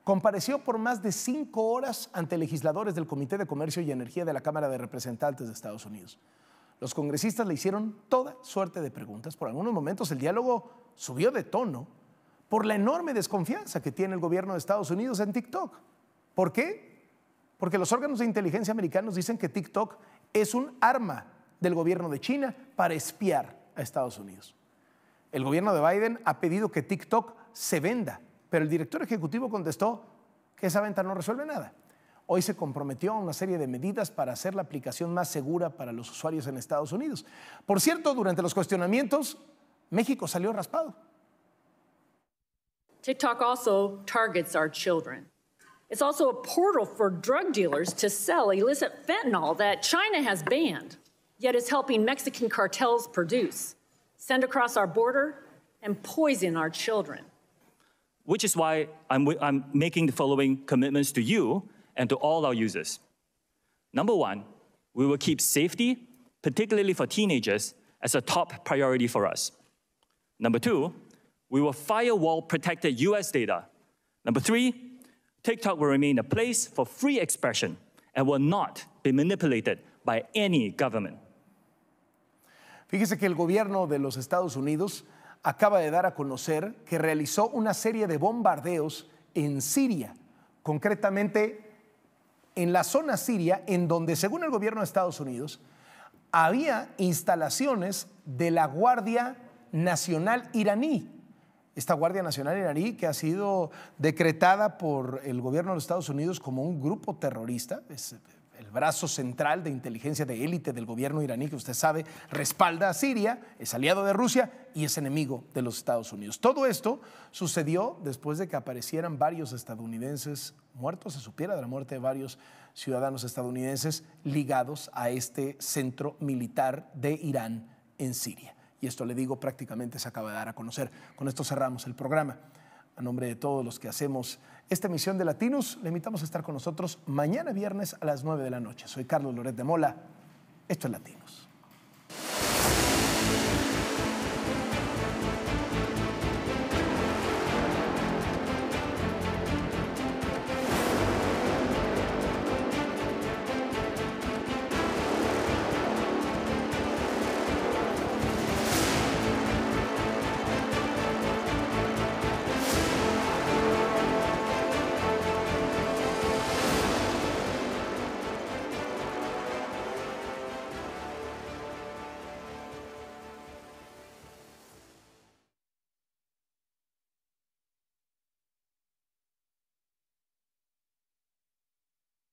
compareció por más de cinco horas ante legisladores del Comité de Comercio y Energía de la Cámara de Representantes de Estados Unidos. Los congresistas le hicieron toda suerte de preguntas. Por algunos momentos el diálogo subió de tono por la enorme desconfianza que tiene el gobierno de Estados Unidos en TikTok. ¿Por qué? Porque los órganos de inteligencia americanos dicen que TikTok es un arma del gobierno de China para espiar a Estados Unidos. El gobierno de Biden ha pedido que TikTok se venda pero el director ejecutivo contestó que esa venta no resuelve nada. Hoy se comprometió a una serie de medidas para hacer la aplicación más segura para los usuarios en Estados Unidos. Por cierto, durante los cuestionamientos, México salió raspado. TikTok also targets our children. It's also a portal for drug dealers to sell illicit fentanyl that China has banned, yet is helping Mexican cartels produce, send across our border, and poison our children. which is why I'm, I'm making the following commitments to you and to all our users. Number one, we will keep safety, particularly for teenagers, as a top priority for us. Number two, we will firewall protected US data. Number three, TikTok will remain a place for free expression and will not be manipulated by any government. Fíjese que el gobierno de los Estados Unidos acaba de dar a conocer que realizó una serie de bombardeos en Siria, concretamente en la zona siria, en donde, según el gobierno de Estados Unidos, había instalaciones de la Guardia Nacional iraní. Esta Guardia Nacional iraní que ha sido decretada por el gobierno de Estados Unidos como un grupo terrorista, el brazo central de inteligencia de élite del gobierno iraní, que usted sabe, respalda a Siria, es aliado de Rusia y es enemigo de los Estados Unidos. Todo esto sucedió después de que aparecieran varios estadounidenses muertos, se supiera de la muerte de varios ciudadanos estadounidenses ligados a este centro militar de Irán en Siria. Y esto le digo, prácticamente se acaba de dar a conocer. Con esto cerramos el programa. A nombre de todos los que hacemos esta emisión de Latinos. Le invitamos a estar con nosotros mañana viernes a las 9 de la noche. Soy Carlos Loret de Mola. Esto es Latinos.